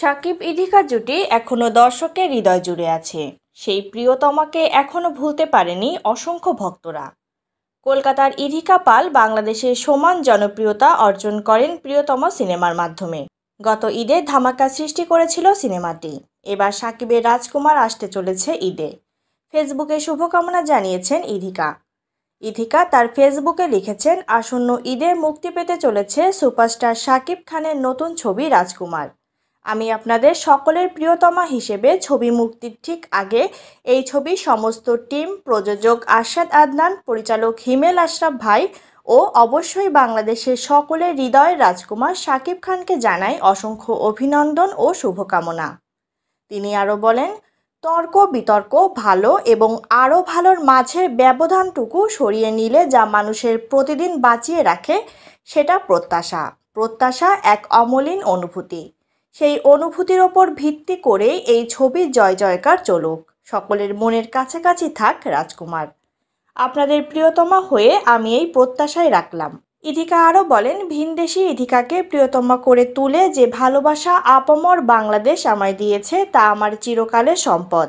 সাকিব ইধিকা জুটি এখনও দর্শকের হৃদয় জুড়ে আছে সেই প্রিয়তমাকে এখনও ভুলতে পারেনি অসংখ্য ভক্তরা কলকাতার ইধিকা পাল বাংলাদেশের সমান জনপ্রিয়তা অর্জন করেন প্রিয়তম সিনেমার মাধ্যমে গত ঈদে ধামাকা সৃষ্টি করেছিল সিনেমাটি এবার সাকিবের রাজকুমার আসতে চলেছে ঈদে ফেসবুকে শুভকামনা জানিয়েছেন ইধিকা ইথিকা তার ফেসবুকে লিখেছেন আসন্ন ঈদে মুক্তি পেতে চলেছে সুপারস্টার সাকিব খানের নতুন ছবি রাজকুমার আমি আপনাদের সকলের প্রিয়তমা হিসেবে ছবি মুক্তির ঠিক আগে এই ছবি সমস্ত টিম প্রযোজক আরশাদ আদনান পরিচালক হিমেল আশরাফ ভাই ও অবশ্যই বাংলাদেশের সকলের হৃদয়ের রাজকুমার শাকিব খানকে জানাই অসংখ্য অভিনন্দন ও শুভকামনা তিনি আরও বলেন তর্ক বিতর্ক ভালো এবং আরও ভালোর মাঝের ব্যবধানটুকু সরিয়ে নিলে যা মানুষের প্রতিদিন বাঁচিয়ে রাখে সেটা প্রত্যাশা প্রত্যাশা এক অমলিন অনুভূতি সেই অনুভূতির ওপর ভিত্তি করে এই ছবির জয় জয়কার চলুক সকলের মনের কাছাকাছি থাক রাজকুমার আপনাদের প্রিয়তমা হয়ে আমি এই প্রত্যাশায় রাখলাম ইধিকা আরও বলেন ভিনদেশি ইধিকাকে প্রিয়তমা করে তুলে যে ভালোবাসা আপমর বাংলাদেশ আমায় দিয়েছে তা আমার চিরকালের সম্পদ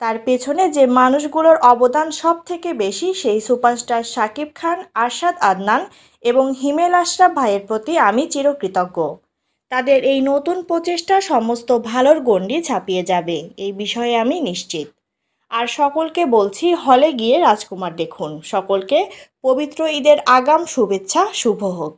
তার পেছনে যে মানুষগুলোর অবদান সব থেকে বেশি সেই সুপারস্টার শাকিব খান আরশাদ আদনান এবং হিমেল আশরাফ ভাইয়ের প্রতি আমি চিরকৃতজ্ঞ তাদের এই নতুন প্রচেষ্টা সমস্ত ভালোর গণ্ডি ছাপিয়ে যাবে এই বিষয়ে আমি নিশ্চিত আর সকলকে বলছি হলে গিয়ে রাজকুমার দেখুন সকলকে পবিত্র ঈদের আগাম শুভেচ্ছা শুভ হোক